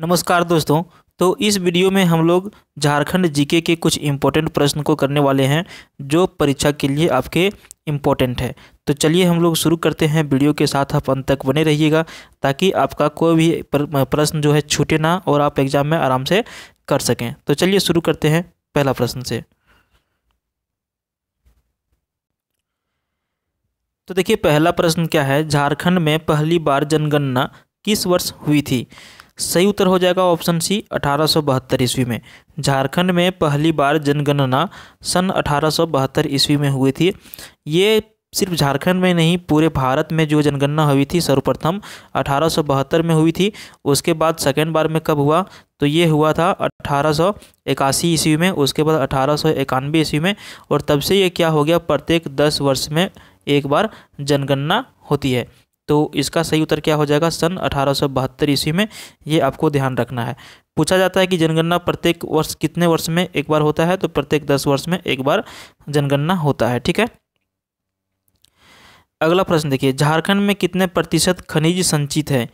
नमस्कार दोस्तों तो इस वीडियो में हम लोग झारखंड जीके के कुछ इम्पोर्टेंट प्रश्न को करने वाले हैं जो परीक्षा के लिए आपके इम्पोर्टेंट है तो चलिए हम लोग शुरू करते हैं वीडियो के साथ आप अंत तक बने रहिएगा ताकि आपका कोई भी प्रश्न जो है छूटे ना और आप एग्ज़ाम में आराम से कर सकें तो चलिए शुरू करते हैं पहला प्रश्न से तो देखिए पहला प्रश्न क्या है झारखंड में पहली बार जनगणना किस वर्ष हुई थी सही उत्तर हो जाएगा ऑप्शन सी अठारह ईस्वी में झारखंड में पहली बार जनगणना सन अठारह ईस्वी में हुई थी ये सिर्फ झारखंड में नहीं पूरे भारत में जो जनगणना हुई थी सर्वप्रथम अठारह में हुई थी उसके बाद सेकेंड बार में कब हुआ तो ये हुआ था अठारह ईस्वी में उसके बाद अठारह ईस्वी में और तब से ये क्या हो गया प्रत्येक दस वर्ष में एक बार जनगणना होती है तो इसका सही उत्तर क्या हो जाएगा सन अठारह ईस्वी में ये आपको ध्यान रखना है पूछा जाता है कि जनगणना प्रत्येक वर्ष कितने वर्ष में एक बार होता है तो प्रत्येक दस वर्ष में एक बार जनगणना होता है ठीक है अगला प्रश्न देखिए झारखंड में कितने प्रतिशत खनिज संचित है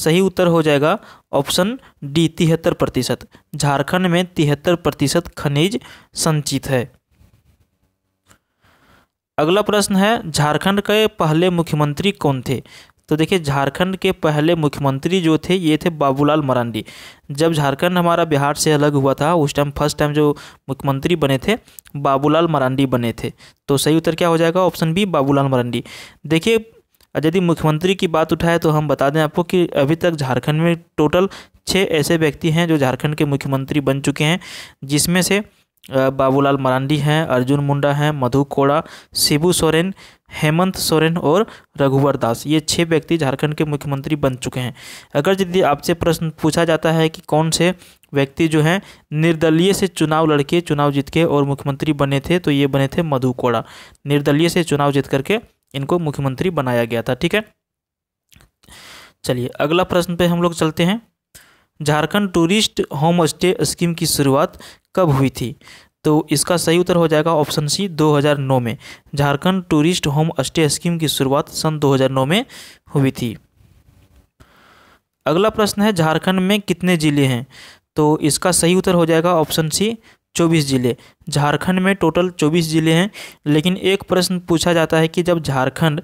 सही उत्तर हो जाएगा ऑप्शन डी तिहत्तर प्रतिशत झारखंड में तिहत्तर प्रतिशत खनिज संचित है अगला प्रश्न है झारखंड के पहले मुख्यमंत्री कौन थे तो देखिए झारखंड के पहले मुख्यमंत्री जो थे ये थे बाबूलाल मरांडी जब झारखंड हमारा बिहार से अलग हुआ था उस टाइम फर्स्ट टाइम जो मुख्यमंत्री बने थे बाबूलाल मरांडी बने थे तो सही उत्तर क्या हो जाएगा ऑप्शन बी बाबूलाल मरांडी देखिए यदि मुख्यमंत्री की बात उठाए तो हम बता दें आपको कि अभी तक झारखंड में टोटल छः ऐसे व्यक्ति हैं जो झारखंड के मुख्यमंत्री बन चुके हैं जिसमें से बाबूलाल मरांडी हैं अर्जुन मुंडा हैं मधु कोड़ा शिबू सोरेन हेमंत सोरेन और रघुवर दास ये छः व्यक्ति झारखंड के मुख्यमंत्री बन चुके हैं अगर यदि आपसे प्रश्न पूछा जाता है कि कौन से व्यक्ति जो हैं निर्दलीय से चुनाव लड़के चुनाव जीत के और मुख्यमंत्री बने थे तो ये बने थे मधु कोड़ा निर्दलीय से चुनाव जीत करके इनको मुख्यमंत्री बनाया गया था ठीक है चलिए अगला प्रश्न पे हम लोग चलते हैं Jharkhand tourist home stay scheme की शुरुआत कब हुई थी तो इसका सही उत्तर हो जाएगा ऑप्शन सी 2009 में Jharkhand tourist home stay scheme की शुरुआत सन 2009 में हुई थी अगला प्रश्न है झारखंड में कितने ज़िले हैं तो इसका सही उत्तर हो जाएगा ऑप्शन सी चौबीस ज़िले झारखंड में टोटल चौबीस ज़िले हैं लेकिन एक प्रश्न पूछा जाता है कि जब झारखंड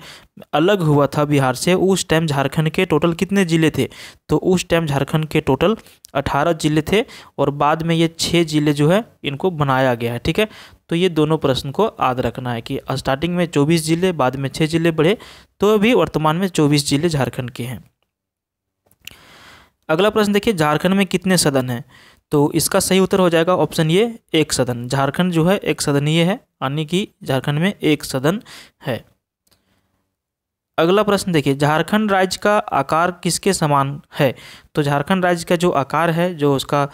अलग हुआ था बिहार से उस टाइम झारखंड के टोटल कितने ज़िले थे तो उस टाइम झारखंड के टोटल अठारह ज़िले थे और बाद में ये छः ज़िले जो है इनको बनाया गया है ठीक है तो ये दोनों प्रश्न को याद रखना है कि स्टार्टिंग में चौबीस ज़िले बाद में छः ज़िले बढ़े तो अभी वर्तमान में चौबीस ज़िले झारखंड के हैं अगला प्रश्न देखिए झारखंड में कितने सदन हैं तो इसका सही उत्तर हो जाएगा ऑप्शन ये एक सदन झारखंड जो है एक सदनीय है यानी कि झारखंड में एक सदन है अगला प्रश्न देखिए झारखंड राज्य का आकार किसके समान है तो झारखंड राज्य का जो आकार है जो उसका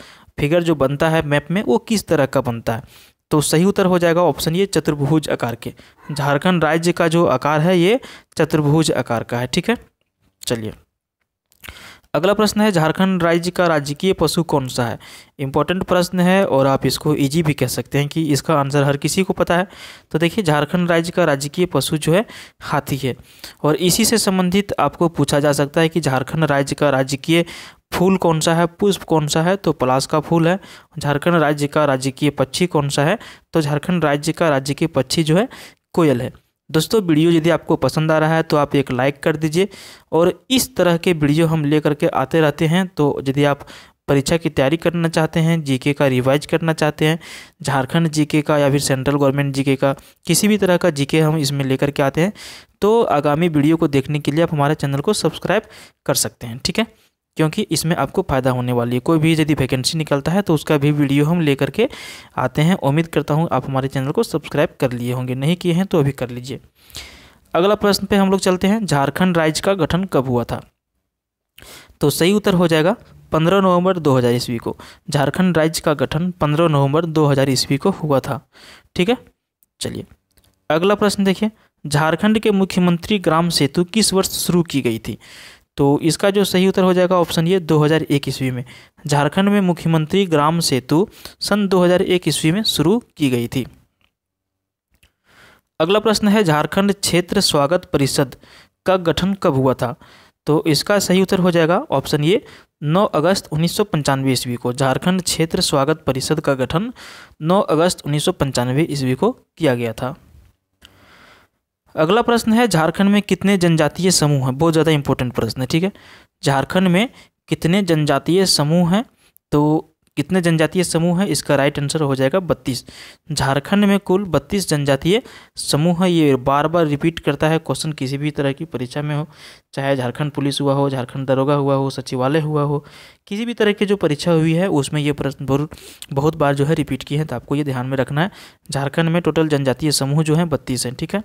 फिगर जो बनता है मैप में वो किस तरह का बनता है तो सही उत्तर हो जाएगा ऑप्शन ये चतुर्भुज आकार के झारखंड राज्य का जो आकार है ये चतुर्भुज आकार का है ठीक है चलिए अगला प्रश्न है झारखंड राज्य का राजकीय पशु कौन सा है इंपॉर्टेंट प्रश्न है और आप इसको इजी भी कह सकते हैं कि इसका आंसर हर किसी को पता है तो देखिए झारखंड राज्य का राजकीय पशु जो है हाथी है और इसी से संबंधित आपको पूछा जा सकता है कि झारखंड राज्य का राजकीय फूल कौन सा है पुष्प कौन सा है तो पलाश का फूल है झारखंड राज्य का राजकीय पक्षी कौन सा है तो झारखंड राज्य का राजकीय पक्षी जो है कोयल है दोस्तों वीडियो यदि आपको पसंद आ रहा है तो आप एक लाइक कर दीजिए और इस तरह के वीडियो हम ले करके आते रहते हैं तो यदि आप परीक्षा की तैयारी करना चाहते हैं जीके का रिवाइज करना चाहते हैं झारखंड जीके का या फिर सेंट्रल गवर्नमेंट जीके का किसी भी तरह का जीके हम इसमें लेकर के आते हैं तो आगामी वीडियो को देखने के लिए आप हमारे चैनल को सब्सक्राइब कर सकते हैं ठीक है क्योंकि इसमें आपको फ़ायदा होने वाली है कोई भी यदि वैकेंसी निकलता है तो उसका भी वीडियो हम लेकर के आते हैं उम्मीद करता हूँ आप हमारे चैनल को सब्सक्राइब कर लिए होंगे नहीं किए हैं तो अभी कर लीजिए अगला प्रश्न पे हम लोग चलते हैं झारखंड राज्य का गठन कब हुआ था तो सही उत्तर हो जाएगा पंद्रह नवंबर दो ईस्वी को झारखंड राज्य का गठन पंद्रह नवम्बर दो ईस्वी को हुआ था ठीक है चलिए अगला प्रश्न देखिए झारखंड के मुख्यमंत्री ग्राम सेतु किस वर्ष शुरू की गई थी तो इसका जो सही उत्तर हो जाएगा ऑप्शन ये 2001 ईस्वी में झारखंड में मुख्यमंत्री ग्राम सेतु सन 2001 ईस्वी में शुरू की गई थी अगला प्रश्न है झारखंड क्षेत्र स्वागत परिषद का गठन कब हुआ था तो इसका सही उत्तर हो जाएगा ऑप्शन ये 9 अगस्त उन्नीस ईस्वी को झारखंड क्षेत्र स्वागत परिषद का गठन 9 अगस्त उन्नीस ईस्वी को किया गया था अगला प्रश्न है झारखंड में कितने जनजातीय समूह हैं बहुत ज़्यादा इंपॉर्टेंट प्रश्न है ठीक है झारखंड में कितने जनजातीय समूह हैं तो कितने जनजातीय समूह हैं इसका राइट आंसर हो जाएगा बत्तीस झारखंड में कुल बत्तीस जनजातीय समूह है ये बार बार रिपीट करता है क्वेश्चन किसी भी तरह की परीक्षा में हो चाहे झारखंड पुलिस हुआ हो झारखंड दरोगा हुआ हो सचिवालय हुआ हो किसी भी तरह की जो परीक्षा हुई है उसमें ये प्रश्न बहुत बहुत बार जो है रिपीट किए हैं तो आपको ये ध्यान में रखना है झारखंड में टोटल जनजातीय समूह जो है बत्तीस हैं ठीक है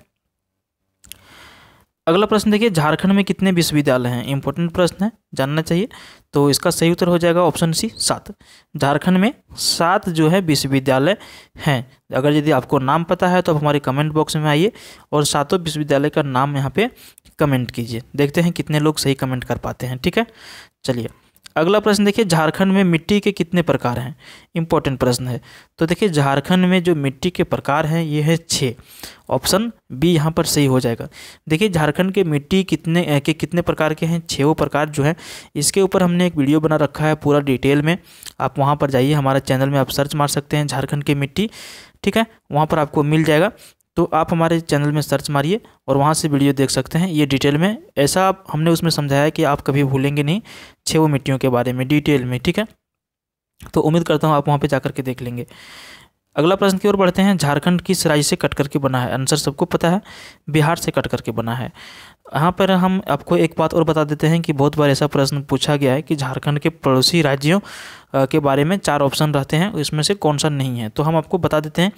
अगला प्रश्न देखिए झारखंड में कितने विश्वविद्यालय हैं इंपॉर्टेंट प्रश्न है जानना चाहिए तो इसका सही उत्तर हो जाएगा ऑप्शन सी सात झारखंड में सात जो है विश्वविद्यालय हैं अगर यदि आपको नाम पता है तो आप हमारे कमेंट बॉक्स में आइए और सातों विश्वविद्यालय का नाम यहाँ पे कमेंट कीजिए देखते हैं कितने लोग सही कमेंट कर पाते हैं ठीक है चलिए अगला प्रश्न देखिए झारखंड में मिट्टी के कितने प्रकार हैं इंपॉर्टेंट प्रश्न है तो देखिए झारखंड में जो मिट्टी के प्रकार हैं ये है छः ऑप्शन बी यहाँ पर सही हो जाएगा देखिए झारखंड के मिट्टी कितने के कितने प्रकार के हैं छः प्रकार जो हैं इसके ऊपर हमने एक वीडियो बना रखा है पूरा डिटेल में आप वहाँ पर जाइए हमारे चैनल में आप सर्च मार सकते हैं झारखंड के मिट्टी ठीक है वहाँ पर आपको मिल जाएगा तो आप हमारे चैनल में सर्च मारिए और वहाँ से वीडियो देख सकते हैं ये डिटेल में ऐसा आप हमने उसमें समझाया कि आप कभी भूलेंगे नहीं छः वो मिट्टियों के बारे में डिटेल में ठीक है तो उम्मीद करता हूँ आप वहाँ पर जा के देख लेंगे अगला प्रश्न की ओर बढ़ते हैं झारखंड किस राज्य से कट करके बना है आंसर सबको पता है बिहार से कट करके बना है यहाँ पर हम आपको एक बात और बता देते हैं कि बहुत बार ऐसा प्रश्न पूछा गया है कि झारखंड के पड़ोसी राज्यों के बारे में चार ऑप्शन रहते हैं इसमें से कौन सा नहीं है तो हम आपको बता देते हैं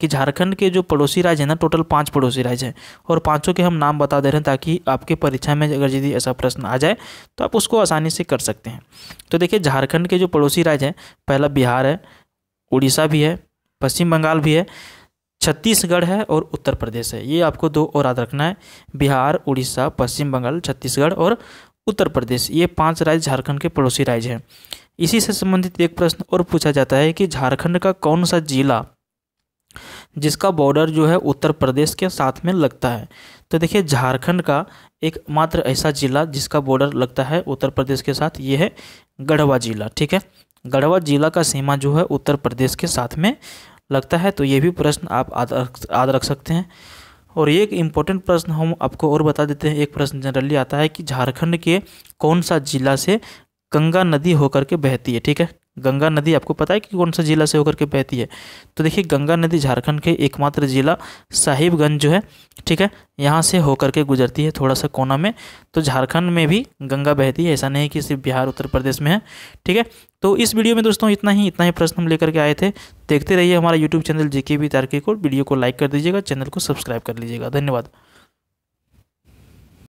कि झारखंड के जो पड़ोसी राज्य हैं ना टोटल पाँच पड़ोसी राज्य हैं और पाँचों के हम नाम बता दे रहे हैं ताकि आपके परीक्षा में अगर यदि ऐसा प्रश्न आ जाए तो आप उसको आसानी से कर सकते हैं तो देखिए झारखंड के जो पड़ोसी राज्य हैं पहला बिहार है उड़ीसा भी है पश्चिम बंगाल भी है छत्तीसगढ़ है और उत्तर प्रदेश है ये आपको दो और याद रखना है बिहार उड़ीसा पश्चिम बंगाल छत्तीसगढ़ और उत्तर प्रदेश ये पांच राज्य झारखंड के पड़ोसी राज्य हैं इसी से संबंधित एक प्रश्न और पूछा जाता है कि झारखंड का कौन सा जिला जिसका बॉर्डर जो है उत्तर प्रदेश के साथ में लगता है तो देखिए झारखंड का एकमात्र ऐसा जिला जिसका बॉर्डर लगता है उत्तर प्रदेश के साथ ये है गढ़वा जिला ठीक है गढ़वा जिला का सीमा जो है उत्तर प्रदेश के साथ में लगता है तो ये भी प्रश्न आप याद रख सकते हैं और एक इम्पोर्टेंट प्रश्न हम आपको और बता देते हैं एक प्रश्न जनरली आता है कि झारखंड के कौन सा जिला से गंगा नदी होकर के बहती है ठीक है गंगा नदी आपको पता है कि कौन सा जिला से होकर के बहती है तो देखिए गंगा नदी झारखंड के एकमात्र जिला साहिबगंज जो है ठीक है यहाँ से होकर के गुजरती है थोड़ा सा कोना में तो झारखंड में भी गंगा बहती है ऐसा नहीं कि सिर्फ बिहार उत्तर प्रदेश में है ठीक है तो इस वीडियो में दोस्तों इतना ही इतना ही प्रश्न हम लेकर के आए थे देखते रहिए हमारा यूट्यूब चैनल जी के तारके को वीडियो को लाइक कर दीजिएगा चैनल को सब्सक्राइब कर लीजिएगा धन्यवाद